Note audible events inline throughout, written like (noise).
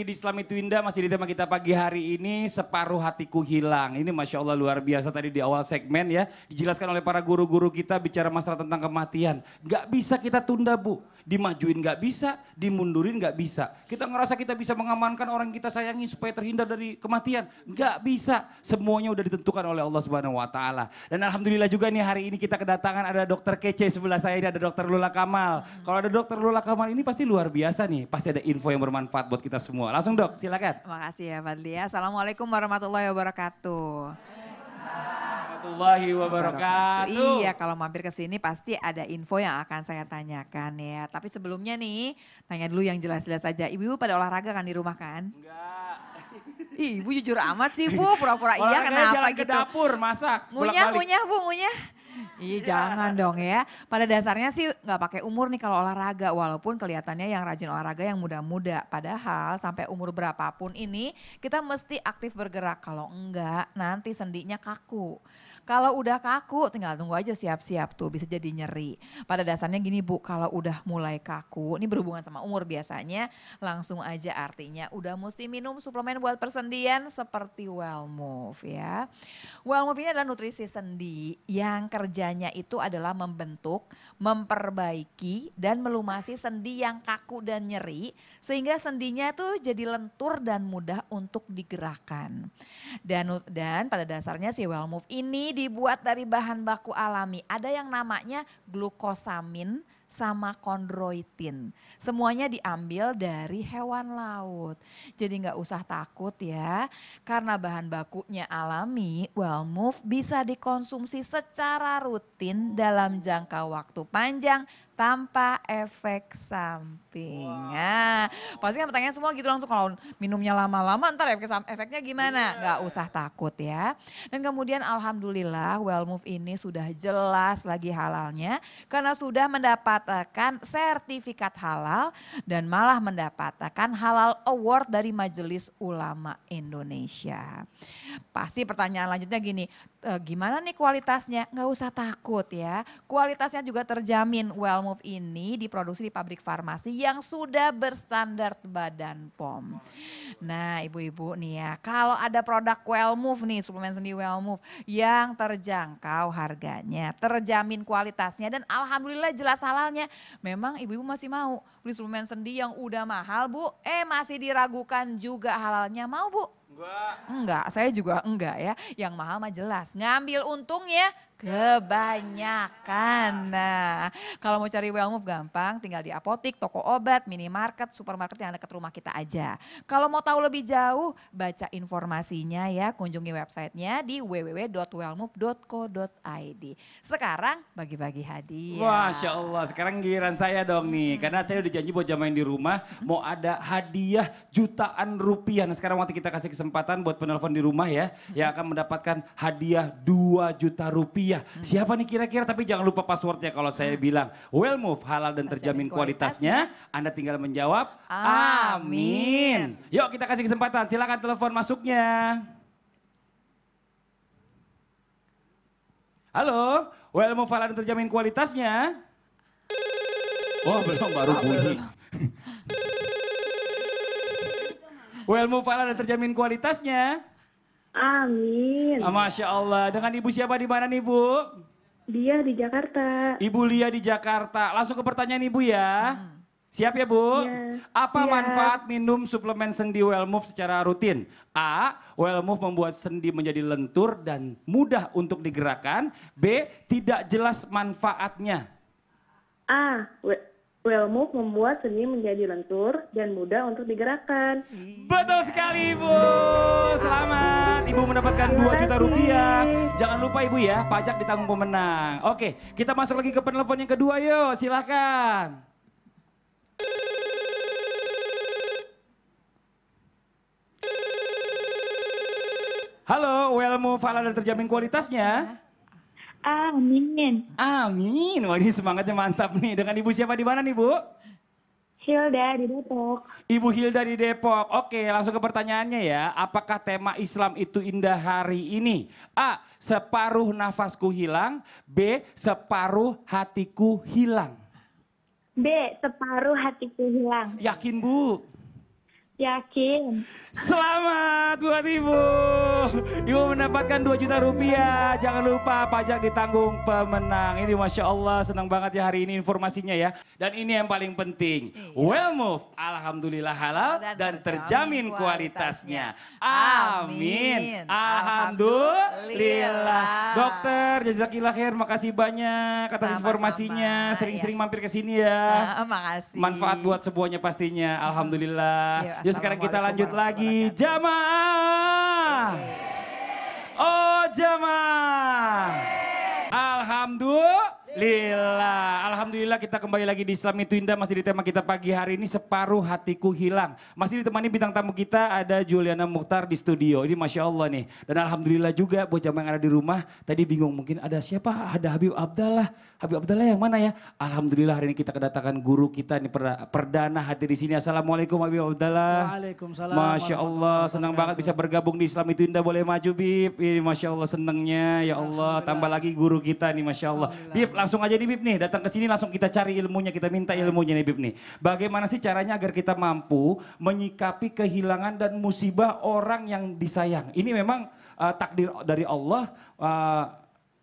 lagi di Islam itu Indah, masih di tema kita pagi hari ini, separuh hatiku hilang. Ini Masya Allah luar biasa tadi di awal segmen ya, dijelaskan oleh para guru-guru kita bicara masalah tentang kematian. Gak bisa kita tunda bu, dimajuin gak bisa, dimundurin gak bisa. Kita ngerasa kita bisa mengamankan orang kita sayangi supaya terhindar dari kematian. Gak bisa, semuanya udah ditentukan oleh Allah Subhanahu Wa Taala. Dan Alhamdulillah juga nih hari ini kita kedatangan ada dokter kece sebelah saya ini ada dokter Lula Kamal. Kalau ada dokter Lula Kamal ini pasti luar biasa nih, pasti ada info yang bermanfaat buat kita semua. Langsung dok, silakan. Makasih ya Fadli ya. Assalamualaikum warahmatullahi wabarakatuh. Warahmatullahi wabarakatuh. Iya, kalau mampir ke sini pasti ada info yang akan saya tanyakan ya. Tapi sebelumnya nih, tanya dulu yang jelas-jelas saja. Ibu-ibu pada olahraga kan di rumah kan? Enggak. Ih, ibu jujur amat sih, Bu. Pura-pura iya kenapa jalan ke gitu? dapur, masak. Munyah, munyah, Bu, munyah. Iya jangan dong ya. Pada dasarnya sih nggak pakai umur nih kalau olahraga walaupun kelihatannya yang rajin olahraga yang muda-muda. Padahal sampai umur berapapun ini kita mesti aktif bergerak. Kalau enggak nanti sendinya kaku. Kalau udah kaku tinggal tunggu aja siap-siap tuh bisa jadi nyeri. Pada dasarnya gini Bu, kalau udah mulai kaku, ini berhubungan sama umur biasanya, langsung aja artinya udah mesti minum suplemen buat persendian seperti Wellmove ya. Wellmove ini adalah nutrisi sendi yang kerja gunanya itu adalah membentuk, memperbaiki, dan melumasi sendi yang kaku dan nyeri. Sehingga sendinya itu jadi lentur dan mudah untuk digerakkan. Dan, dan pada dasarnya si well move ini dibuat dari bahan baku alami. Ada yang namanya glukosamin, sama kondroitin. Semuanya diambil dari hewan laut. Jadi nggak usah takut ya, karena bahan bakunya alami, well move bisa dikonsumsi secara rutin dalam jangka waktu panjang tanpa efek samping. Wow. Nah, pasti kan pertanyaan semua gitu langsung kalau minumnya lama-lama ntar efek efeknya gimana? Yeah. Gak usah takut ya. Dan kemudian alhamdulillah well move ini sudah jelas lagi halalnya karena sudah mendapatkan sertifikat halal dan malah mendapatkan halal award dari Majelis Ulama Indonesia. Pasti pertanyaan lanjutnya gini, e, gimana nih kualitasnya? Gak usah takut ya. Kualitasnya juga terjamin well Move ini diproduksi di pabrik farmasi yang sudah berstandar Badan POM. Nah ibu-ibu nih ya, kalau ada produk Well Move nih, suplemen sendi Well Move yang terjangkau harganya, terjamin kualitasnya dan alhamdulillah jelas halalnya. Memang ibu-ibu masih mau beli suplemen sendi yang udah mahal bu, eh masih diragukan juga halalnya mau bu? Enggak. Enggak, saya juga enggak ya. Yang mahal mah jelas. Ngambil untung ya. Kebanyakan. Nah, kalau mau cari well move gampang, tinggal di apotik, toko obat, minimarket, supermarket yang dekat rumah kita aja. Kalau mau tahu lebih jauh, baca informasinya ya, kunjungi websitenya di www.wellmove.co.id. Sekarang bagi-bagi hadiah. Masya Allah, sekarang giliran saya dong nih, hmm. karena saya udah janji buat jamain di rumah, hmm. mau ada hadiah jutaan rupiah. Nah sekarang waktu kita kasih kesempatan buat penelpon di rumah ya, hmm. yang akan mendapatkan hadiah 2 juta rupiah Iya, hmm. siapa nih kira-kira? Tapi jangan lupa passwordnya kalau saya bilang well move halal dan terjamin, kualitasnya. kualitasnya. Anda tinggal menjawab amin. amin. Yuk kita kasih kesempatan, silakan telepon masuknya. Halo, well move halal dan terjamin kualitasnya. Oh belum, baru bunyi. well move halal dan terjamin kualitasnya. Amin. Ah, Masya Allah. Dengan ibu siapa di mana nih bu? Dia di Jakarta. Ibu Lia di Jakarta. Langsung ke pertanyaan ibu ya. Ah. Siap ya Bu? Yeah. Apa yeah. manfaat minum suplemen sendi Wellmove secara rutin? A. Wellmove membuat sendi menjadi lentur dan mudah untuk digerakkan. B. Tidak jelas manfaatnya. A. Well move membuat seni menjadi lentur dan mudah untuk digerakkan. Betul sekali Ibu. Selamat Ibu mendapatkan 2 juta rupiah. Jangan lupa Ibu ya, pajak ditanggung pemenang. Oke, kita masuk lagi ke penelpon yang kedua yuk. Silahkan. Halo, well move halal dan terjamin kualitasnya. Ya. Amin. Ah, Amin. Ah, Wah ini semangatnya mantap nih. Dengan ibu siapa di mana nih bu? Hilda di Depok. Ibu Hilda di Depok. Oke langsung ke pertanyaannya ya. Apakah tema Islam itu indah hari ini? A. Separuh nafasku hilang. B. Separuh hatiku hilang. B. Separuh hatiku hilang. Yakin bu? Yakin. Selamat buat Ibu. Ibu mendapatkan 2 juta rupiah. Jangan lupa pajak ditanggung pemenang. Ini Masya Allah senang banget ya hari ini informasinya ya. Dan ini yang paling penting. Iya. Well move. Alhamdulillah halal dan, terjamin kualitasnya. Amin. Alhamdulillah. Dokter Jazakillah khair makasih banyak atas informasinya. Ya. Sering-sering mampir ke sini ya. Uh, makasih. Manfaat buat semuanya pastinya. Alhamdulillah. Ya. Yuk sekarang kita lanjut lagi. Jamaah. Oh jamaah. Alhamdulillah. Alhamdulillah kita kembali lagi di Islam itu indah masih di tema kita pagi hari ini separuh hatiku hilang. Masih ditemani bintang tamu kita ada Juliana Mukhtar di studio. Ini Masya Allah nih. Dan Alhamdulillah juga buat jamaah yang ada di rumah. Tadi bingung mungkin ada siapa? Ada Habib Abdallah. Habib Abdullah yang mana ya? Alhamdulillah hari ini kita kedatangan guru kita ini perdana hadir di sini. Assalamualaikum Habib Abdullah. Waalaikumsalam. Masya Allah senang banget bisa bergabung di Islam itu indah boleh maju Bib. Ini Masya Allah senangnya ya Allah tambah lagi guru kita nih Masya Allah. Bib langsung aja nih Bib nih datang ke sini langsung kita cari ilmunya kita minta ilmunya nih Bib nih. Bagaimana sih caranya agar kita mampu menyikapi kehilangan dan musibah orang yang disayang. Ini memang uh, takdir dari Allah uh,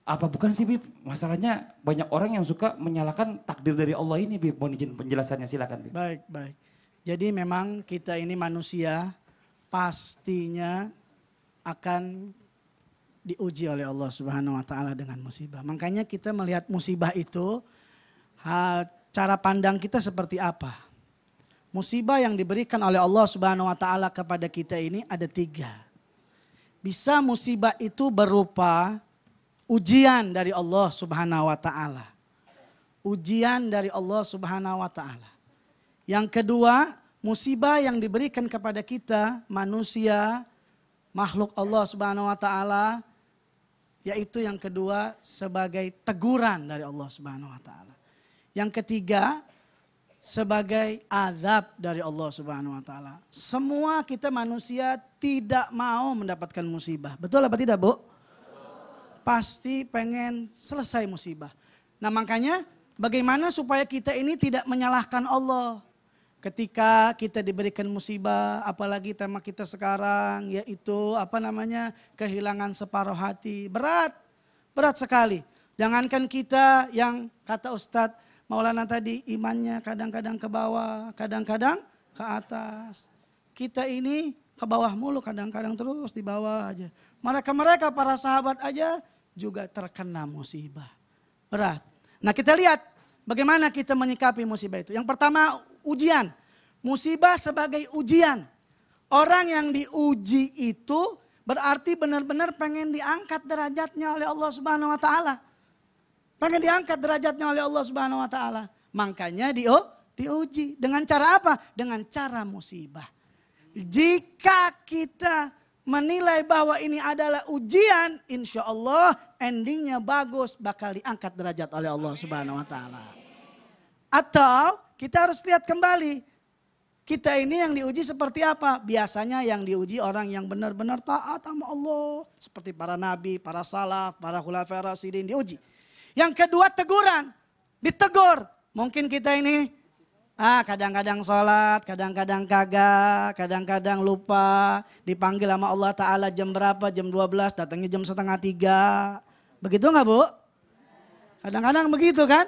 apa bukan sih Bib? Masalahnya banyak orang yang suka menyalahkan takdir dari Allah ini Bib. Mohon izin penjelasannya silakan Bib. Baik, baik. Jadi memang kita ini manusia pastinya akan diuji oleh Allah Subhanahu wa taala dengan musibah. Makanya kita melihat musibah itu cara pandang kita seperti apa. Musibah yang diberikan oleh Allah Subhanahu wa taala kepada kita ini ada tiga. Bisa musibah itu berupa ujian dari Allah Subhanahu wa taala. Ujian dari Allah Subhanahu wa taala. Yang kedua, musibah yang diberikan kepada kita manusia makhluk Allah Subhanahu wa taala yaitu yang kedua sebagai teguran dari Allah Subhanahu wa taala. Yang ketiga sebagai azab dari Allah Subhanahu wa taala. Semua kita manusia tidak mau mendapatkan musibah. Betul apa tidak, Bu? pasti pengen selesai musibah. Nah makanya bagaimana supaya kita ini tidak menyalahkan Allah. Ketika kita diberikan musibah, apalagi tema kita sekarang yaitu apa namanya kehilangan separuh hati. Berat, berat sekali. Jangankan kita yang kata Ustadz Maulana tadi imannya kadang-kadang ke bawah, kadang-kadang ke atas. Kita ini ke bawah mulu kadang-kadang terus di bawah aja. Mereka-mereka para sahabat aja juga terkena musibah. Berat. Nah kita lihat bagaimana kita menyikapi musibah itu. Yang pertama ujian. Musibah sebagai ujian. Orang yang diuji itu berarti benar-benar pengen diangkat derajatnya oleh Allah Subhanahu wa taala. Pengen diangkat derajatnya oleh Allah Subhanahu wa taala. Makanya di oh, diuji dengan cara apa? Dengan cara musibah. Jika kita menilai bahwa ini adalah ujian, insya Allah endingnya bagus, bakal diangkat derajat oleh Allah Subhanahu wa Ta'ala. Atau kita harus lihat kembali, kita ini yang diuji seperti apa? Biasanya yang diuji orang yang benar-benar taat sama Allah, seperti para nabi, para salaf, para khulafair rasidin diuji. Yang kedua teguran, ditegur. Mungkin kita ini Ah, kadang-kadang sholat, kadang-kadang kagak, kadang-kadang lupa. Dipanggil sama Allah Ta'ala jam berapa, jam 12, datangnya jam setengah tiga. Begitu nggak Bu? Kadang-kadang begitu kan?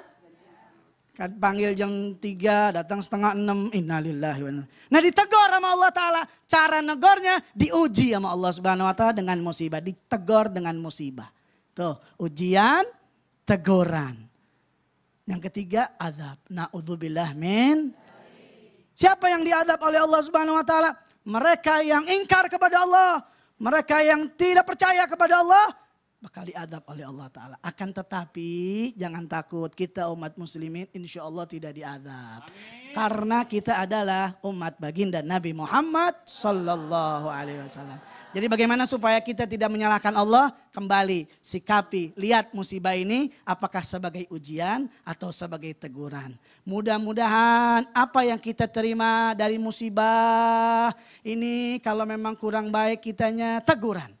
kan? Panggil jam tiga, datang setengah enam. Innalillahi wa Nah ditegor sama Allah Ta'ala. Cara negornya diuji sama Allah Subhanahu Wa Ta'ala dengan musibah. Ditegor dengan musibah. Tuh, ujian, teguran. Yang ketiga adab. Na'udzubillah min. Siapa yang diadab oleh Allah Subhanahu wa taala? Mereka yang ingkar kepada Allah, mereka yang tidak percaya kepada Allah, bakal diadab oleh Allah Ta'ala. Akan tetapi jangan takut kita umat muslimin insya Allah tidak diadab. Amin. Karena kita adalah umat baginda Nabi Muhammad Sallallahu Alaihi Wasallam. Jadi bagaimana supaya kita tidak menyalahkan Allah? Kembali sikapi, lihat musibah ini apakah sebagai ujian atau sebagai teguran. Mudah-mudahan apa yang kita terima dari musibah ini kalau memang kurang baik kitanya teguran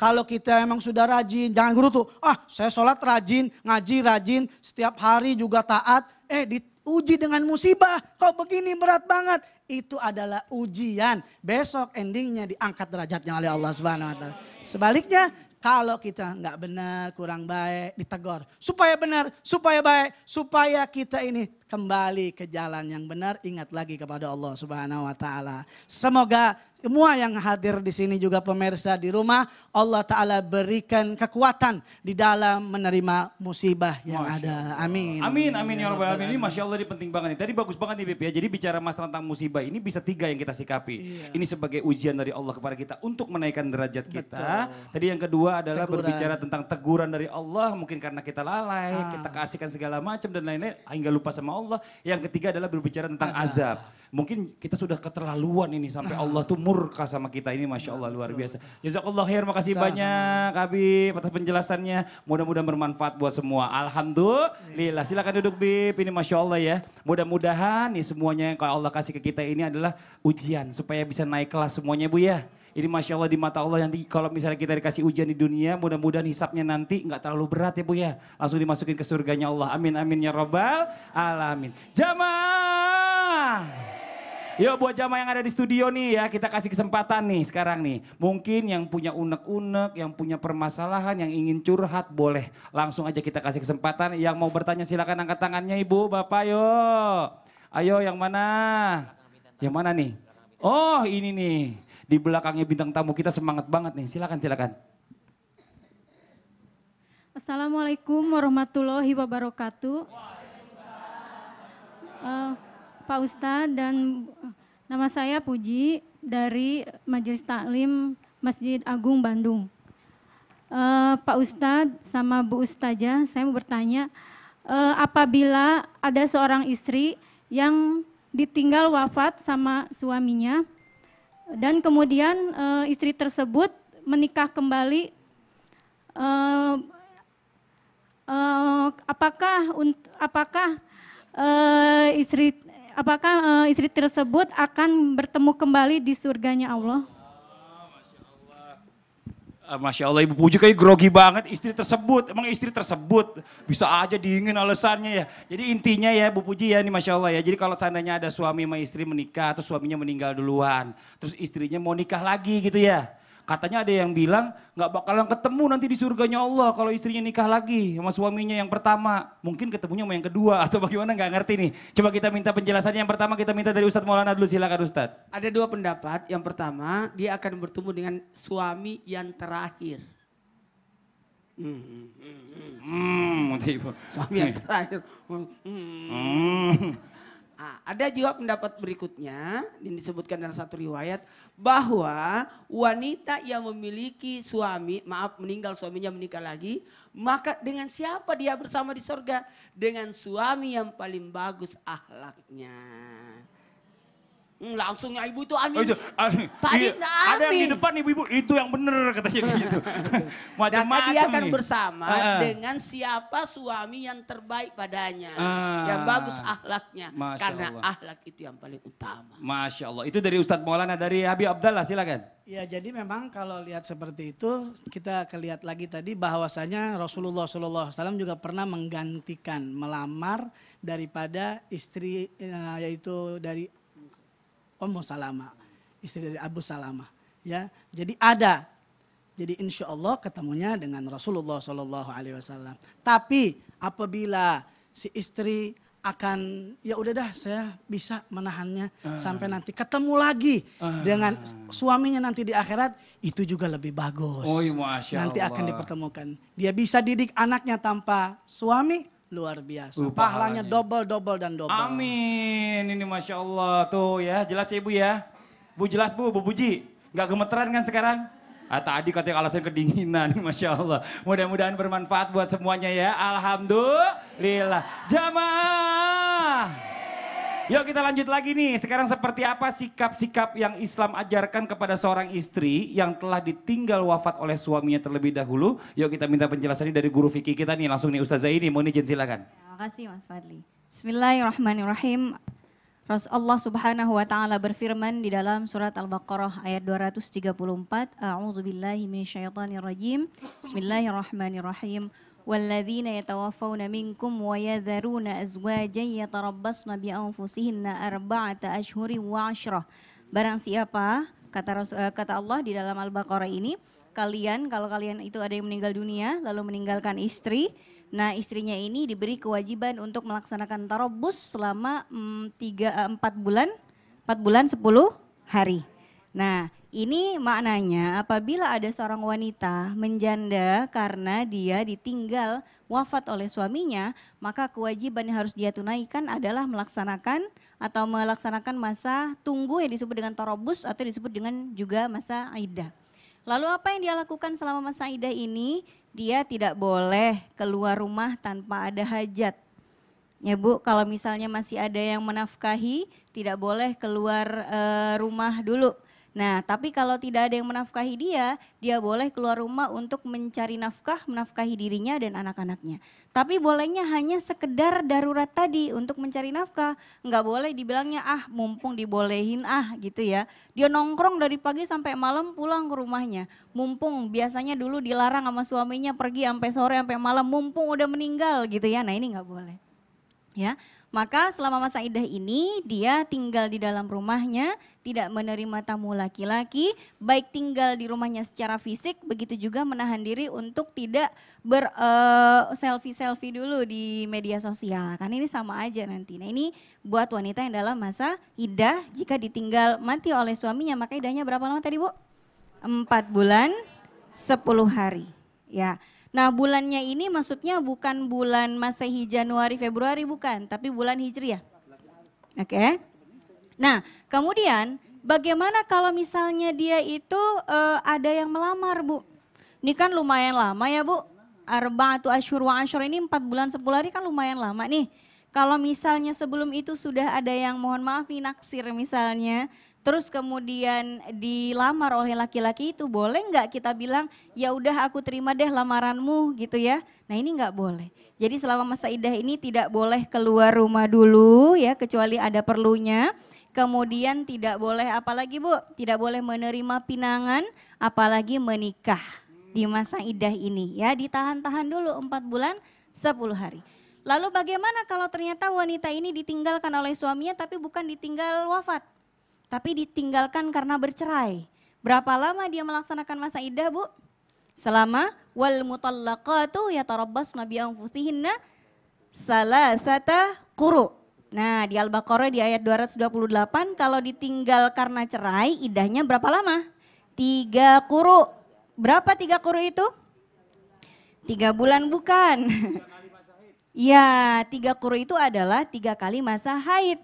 kalau kita emang sudah rajin, jangan guru tuh, ah saya sholat rajin, ngaji rajin, setiap hari juga taat. Eh diuji dengan musibah, kok begini berat banget. Itu adalah ujian. Besok endingnya diangkat derajatnya oleh Allah Subhanahu Wa Taala. Sebaliknya kalau kita nggak benar, kurang baik, ditegor. Supaya benar, supaya baik, supaya kita ini kembali ke jalan yang benar, ingat lagi kepada Allah Subhanahu wa taala. Semoga semua yang hadir di sini juga pemirsa di rumah, Allah taala berikan kekuatan di dalam menerima musibah yang Masya ada. Amin. Amin amin ya rabbal alamin. Ini Masya Allah ini penting banget nih. Tadi bagus banget nih Beb ya. Jadi bicara mas tentang musibah ini bisa tiga yang kita sikapi. Iya. Ini sebagai ujian dari Allah kepada kita untuk menaikkan derajat kita. Betul. Tadi yang kedua adalah teguran. berbicara tentang teguran dari Allah mungkin karena kita lalai, ah. kita keasikan segala macam dan lain-lain ah, hingga lupa sama Allah. Yang ketiga adalah berbicara tentang azab. Mungkin kita sudah keterlaluan ini sampai nah. Allah tuh murka sama kita ini Masya nah, Allah luar biasa. Jazakallah khair, makasih Sama-sama. banyak Habib atas penjelasannya. Mudah-mudahan bermanfaat buat semua. Alhamdulillah. Silakan duduk Bib, ini Masya Allah ya. Mudah-mudahan nih semuanya yang Allah kasih ke kita ini adalah ujian supaya bisa naik kelas semuanya Bu ya. Ini Masya Allah di mata Allah nanti kalau misalnya kita dikasih ujian di dunia, mudah-mudahan hisapnya nanti nggak terlalu berat ya Bu ya. Langsung dimasukin ke surganya Allah. Amin, amin ya robbal alamin. Jamaah. Yuk buat jamaah yang ada di studio nih ya, kita kasih kesempatan nih sekarang nih. Mungkin yang punya unek-unek, yang punya permasalahan, yang ingin curhat boleh. Langsung aja kita kasih kesempatan. Yang mau bertanya silakan angkat tangannya Ibu, Bapak yuk. Ayo yang mana? Yang mana nih? Oh ini nih di belakangnya bintang tamu kita semangat banget nih. Silakan, silakan. Assalamualaikum warahmatullahi wabarakatuh. Uh, Pak Ustadz dan nama saya Puji dari Majelis Taklim Masjid Agung Bandung. Uh, Pak Ustadz sama Bu Ustazah, saya mau bertanya, uh, apabila ada seorang istri yang ditinggal wafat sama suaminya, dan kemudian e, istri tersebut menikah kembali. E, e, apakah apakah e, istri apakah e, istri tersebut akan bertemu kembali di surganya Allah? Eh, Masya Allah Ibu Puji kayak grogi banget istri tersebut. Emang istri tersebut bisa aja dingin alasannya ya. Jadi intinya ya Bu Puji ya ini Masya Allah ya. Jadi kalau seandainya ada suami sama istri menikah terus suaminya meninggal duluan. Terus istrinya mau nikah lagi gitu ya. Katanya ada yang bilang nggak bakalan ketemu nanti di surganya Allah kalau istrinya nikah lagi sama suaminya yang pertama. Mungkin ketemunya sama yang kedua atau bagaimana nggak ngerti nih. Coba kita minta penjelasannya yang pertama kita minta dari Ustadz Maulana dulu silakan Ustadz. Ada dua pendapat. Yang pertama dia akan bertemu dengan suami yang terakhir. Hmm, hmm, hmm. Suami yang terakhir. Hmm. Nah, ada juga pendapat berikutnya yang disebutkan dalam satu riwayat bahwa wanita yang memiliki suami, maaf meninggal suaminya menikah lagi, maka dengan siapa dia bersama di sorga? Dengan suami yang paling bagus ahlaknya. Hmm, langsungnya ibu itu amin. Oh, itu, amin. Tadi iya, amin. Ada yang di depan ibu-ibu, itu yang bener katanya gitu. (laughs) Macam-macam dia akan nih. bersama uh, dengan siapa suami yang terbaik padanya. Uh, yang bagus ahlaknya. Masya Karena Allah. ahlak itu yang paling utama. Masya Allah. Itu dari Ustadz Maulana, dari Habib Abdallah silakan. Ya jadi memang kalau lihat seperti itu kita kelihat lagi tadi bahwasanya Rasulullah SAW juga pernah menggantikan melamar daripada istri eh, yaitu dari Ummu Salama, istri dari Abu Salama. Ya, jadi ada. Jadi insya Allah ketemunya dengan Rasulullah Shallallahu Alaihi Wasallam. Tapi apabila si istri akan ya udah dah saya bisa menahannya uh. sampai nanti ketemu lagi uh. dengan suaminya nanti di akhirat itu juga lebih bagus. Oh, nanti akan dipertemukan. Dia bisa didik anaknya tanpa suami luar biasa. Uh, pahalanya double, double, dan double. Amin. Ini Masya Allah. Tuh ya, jelas ya Ibu ya. Bu jelas Bu, Bu Puji. Gak gemeteran kan sekarang? Ah, tadi katanya alasan kedinginan, (laughs) Masya Allah. Mudah-mudahan bermanfaat buat semuanya ya. Alhamdulillah. Jamaah. Yuk kita lanjut lagi nih. Sekarang seperti apa sikap-sikap yang Islam ajarkan kepada seorang istri yang telah ditinggal wafat oleh suaminya terlebih dahulu? Yuk kita minta penjelasannya dari guru fikih kita nih langsung nih Ustazah ini. Mohon izin silakan. Terima kasih Mas Fadli. Bismillahirrahmanirrahim. Rasulullah Subhanahu wa taala berfirman di dalam surat Al-Baqarah ayat 234, A'udzubillahi minasyaitonirrajim. Bismillahirrahmanirrahim. والذين يتوفون منكم ويذرون أزواجا يتربصن بأنفسهن أربعة أشهر وعشرة Barang siapa kata eh, kata Allah di dalam Al-Baqarah ini kalian kalau kalian itu ada yang meninggal dunia lalu meninggalkan istri Nah istrinya ini diberi kewajiban untuk melaksanakan tarobus selama mm, tiga, eh, bulan, 4 bulan sepuluh hari. Nah ini maknanya apabila ada seorang wanita menjanda karena dia ditinggal wafat oleh suaminya, maka kewajiban yang harus dia tunaikan adalah melaksanakan atau melaksanakan masa tunggu yang disebut dengan torobus atau disebut dengan juga masa aidah. Lalu apa yang dia lakukan selama masa idah ini? Dia tidak boleh keluar rumah tanpa ada hajat. Ya Bu, kalau misalnya masih ada yang menafkahi, tidak boleh keluar eh, rumah dulu Nah, tapi kalau tidak ada yang menafkahi dia, dia boleh keluar rumah untuk mencari nafkah, menafkahi dirinya dan anak-anaknya. Tapi bolehnya hanya sekedar darurat tadi untuk mencari nafkah. Enggak boleh dibilangnya, ah mumpung dibolehin ah gitu ya. Dia nongkrong dari pagi sampai malam pulang ke rumahnya. Mumpung biasanya dulu dilarang sama suaminya pergi sampai sore sampai malam, mumpung udah meninggal gitu ya. Nah ini enggak boleh. Ya, maka selama masa idah ini dia tinggal di dalam rumahnya, tidak menerima tamu laki-laki, baik tinggal di rumahnya secara fisik, begitu juga menahan diri untuk tidak ber selfie eh, selfie-selfie dulu di media sosial. Kan ini sama aja nanti. Nah, ini buat wanita yang dalam masa idah jika ditinggal mati oleh suaminya, maka idahnya berapa lama tadi, Bu? Empat bulan, sepuluh hari. Ya. Nah bulannya ini maksudnya bukan bulan Masehi Januari Februari bukan, tapi bulan Hijriah. Oke. Okay. Nah kemudian bagaimana kalau misalnya dia itu uh, ada yang melamar Bu? Ini kan lumayan lama ya Bu. atau Ashur wa Ashur ini empat bulan sepuluh hari kan lumayan lama nih. Kalau misalnya sebelum itu sudah ada yang mohon maaf nih naksir misalnya, terus kemudian dilamar oleh laki-laki itu boleh nggak kita bilang ya udah aku terima deh lamaranmu gitu ya nah ini nggak boleh jadi selama masa idah ini tidak boleh keluar rumah dulu ya kecuali ada perlunya kemudian tidak boleh apalagi bu tidak boleh menerima pinangan apalagi menikah di masa idah ini ya ditahan-tahan dulu empat bulan sepuluh hari lalu bagaimana kalau ternyata wanita ini ditinggalkan oleh suaminya tapi bukan ditinggal wafat tapi ditinggalkan karena bercerai. Berapa lama dia melaksanakan masa iddah, Bu? Selama wal mutallaqatu yatarabbasna bi anfusihinna salasata quru. Nah, di Al-Baqarah di ayat 228 kalau ditinggal karena cerai idahnya berapa lama? Tiga kuru. Berapa tiga kuru itu? Tiga bulan bukan. (laughs) Ya, tiga kuru itu adalah tiga kali masa haid.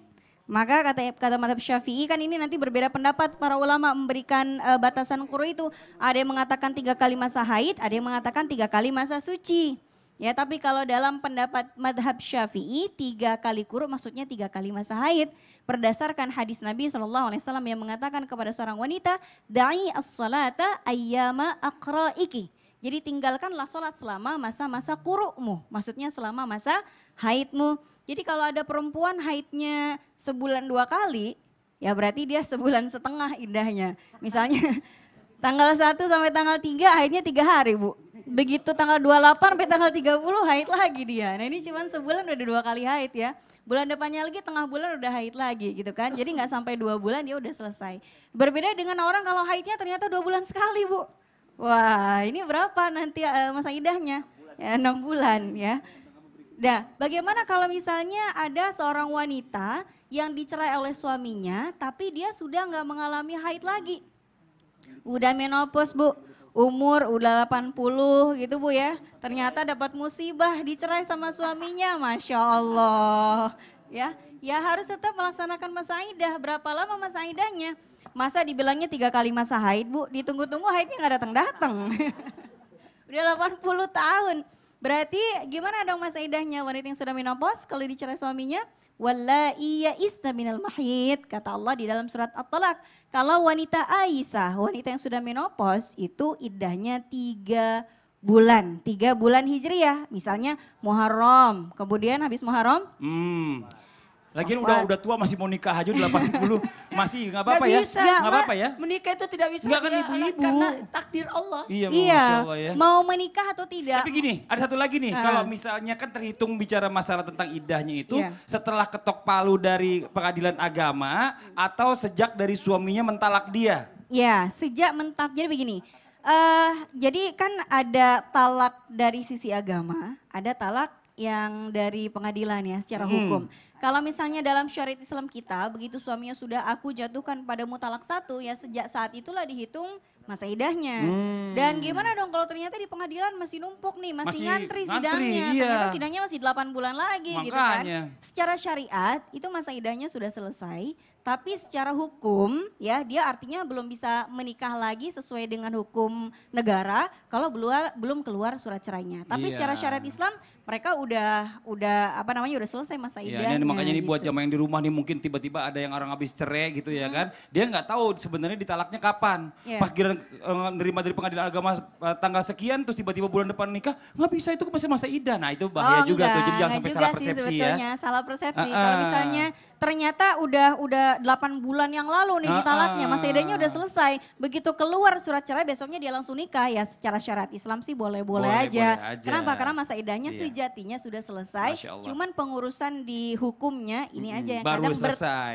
Maka kata kata madhab syafi'i kan ini nanti berbeda pendapat para ulama memberikan uh, batasan kuru itu. Ada yang mengatakan tiga kali masa haid, ada yang mengatakan tiga kali masa suci. Ya, tapi kalau dalam pendapat madhab syafi'i, tiga kali kuru maksudnya tiga kali masa haid. Berdasarkan hadis Nabi SAW yang mengatakan kepada seorang wanita, Da'i as-salata ayyama akra'iki. Jadi tinggalkanlah solat selama masa-masa kurukmu. Maksudnya selama masa haidmu. Jadi kalau ada perempuan haidnya sebulan dua kali, ya berarti dia sebulan setengah indahnya. Misalnya (laughs) tanggal 1 sampai tanggal 3 haidnya tiga hari Bu. Begitu tanggal 28 sampai tanggal 30 haid lagi dia. Nah ini cuma sebulan udah dua kali haid ya. Bulan depannya lagi tengah bulan udah haid lagi gitu kan. Jadi nggak sampai dua bulan dia udah selesai. Berbeda dengan orang kalau haidnya ternyata dua bulan sekali Bu. Wah ini berapa nanti uh, masa idahnya? Ya, 6 bulan ya. Nah, bagaimana kalau misalnya ada seorang wanita yang dicerai oleh suaminya, tapi dia sudah nggak mengalami haid lagi? Udah menopause, Bu. Umur udah 80 gitu, Bu ya. Ternyata dapat musibah dicerai sama suaminya, Masya Allah. Ya, ya harus tetap melaksanakan masa idah. Berapa lama masa idahnya? Masa dibilangnya tiga kali masa haid, Bu. Ditunggu-tunggu haidnya nggak datang-datang. (laughs) udah 80 tahun Berarti gimana dong mas idahnya wanita yang sudah menopause kalau dicerai suaminya? Walla iya isna minal mahid, kata Allah di dalam surat At-Talak. Kalau wanita Aisyah, wanita yang sudah menopause itu idahnya tiga bulan. Tiga bulan hijriyah misalnya Muharram, kemudian habis Muharram. Hmm. Lagian udah udah tua masih mau nikah aja udah 80 masih nggak apa-apa ya. Nggak apa-apa ya. Menikah itu tidak bisa. Nggak kan ibu-ibu. Karena takdir Allah. Iya, iya. Allah ya. Mau menikah atau tidak. Tapi gini, ada satu lagi nih. Uh. Kalau misalnya kan terhitung bicara masalah tentang idahnya itu yeah. setelah ketok palu dari pengadilan agama atau sejak dari suaminya mentalak dia. Ya, sejak mentalak jadi begini. Uh, jadi kan ada talak dari sisi agama, ada talak yang dari pengadilan ya secara hmm. hukum. Kalau misalnya dalam syariat Islam kita, begitu suaminya sudah aku jatuhkan padamu talak satu, ya sejak saat itulah dihitung masa idahnya. Hmm. Dan gimana dong kalau ternyata di pengadilan masih numpuk nih, masih, masih ngantri sidangnya. iya. Ternyata sidangnya masih 8 bulan lagi Makanya. gitu kan. Secara syariat itu masa idahnya sudah selesai, tapi secara hukum ya dia artinya belum bisa menikah lagi sesuai dengan hukum negara kalau belum belum keluar surat cerainya. Tapi iya. secara syariat Islam mereka udah udah apa namanya udah selesai masa iya, idahnya. Iya, Makanya ini iya, gitu. buat jamaah yang di rumah nih mungkin tiba-tiba ada yang orang habis cerai gitu hmm. ya kan. Dia nggak tahu sebenarnya ditalaknya kapan. Yeah. Pas kira eh, nerima dari pengadilan agama eh, tanggal sekian terus tiba-tiba bulan depan nikah, nggak bisa itu masih masa ida. Nah, itu bahaya oh, juga enggak, tuh. Jadi jangan sampai ya. salah persepsi sih, ya. salah persepsi. Uh -uh. Kalau misalnya ternyata udah udah 8 bulan yang lalu nih uh -uh. ditalaknya, masa idanya udah selesai. Begitu keluar surat cerai besoknya dia langsung nikah ya secara syarat Islam sih boleh-boleh aja. Boleh aja. Kenapa? Karena masa idahnya yeah. sejatinya iya. sudah selesai. Cuman pengurusan di hukum hukumnya ini hmm, aja yang baru kadang ber,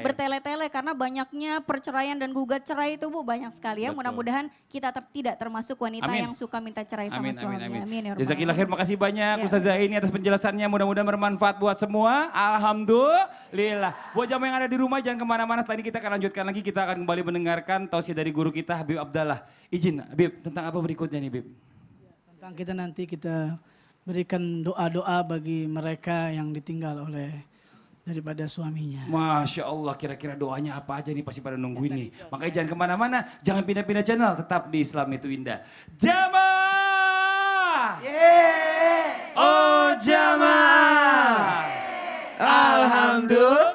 bertele-tele karena banyaknya perceraian dan gugat cerai itu Bu banyak sekali ya. Mudah-mudahan kita ter, tidak termasuk wanita amin. yang suka minta cerai sama amin, suami. Amin, amin. amin ya Jazakillah khair, makasih banyak ya. Ustazah ini atas penjelasannya. Mudah-mudahan bermanfaat buat semua. Alhamdulillah. Buat jamaah yang ada di rumah jangan kemana-mana. Tadi kita akan lanjutkan lagi. Kita akan kembali mendengarkan tausiah dari guru kita Habib Abdallah. Izin Habib tentang apa berikutnya nih Habib? Tentang kita nanti kita berikan doa-doa bagi mereka yang ditinggal oleh daripada suaminya. Masya Allah, kira-kira doanya apa aja nih pasti pada nungguin nih. Makanya jangan kemana-mana, jangan pindah-pindah channel, tetap di Islam itu indah. Jama! Yeah. Oh jamaah! Yeah. Alhamdulillah.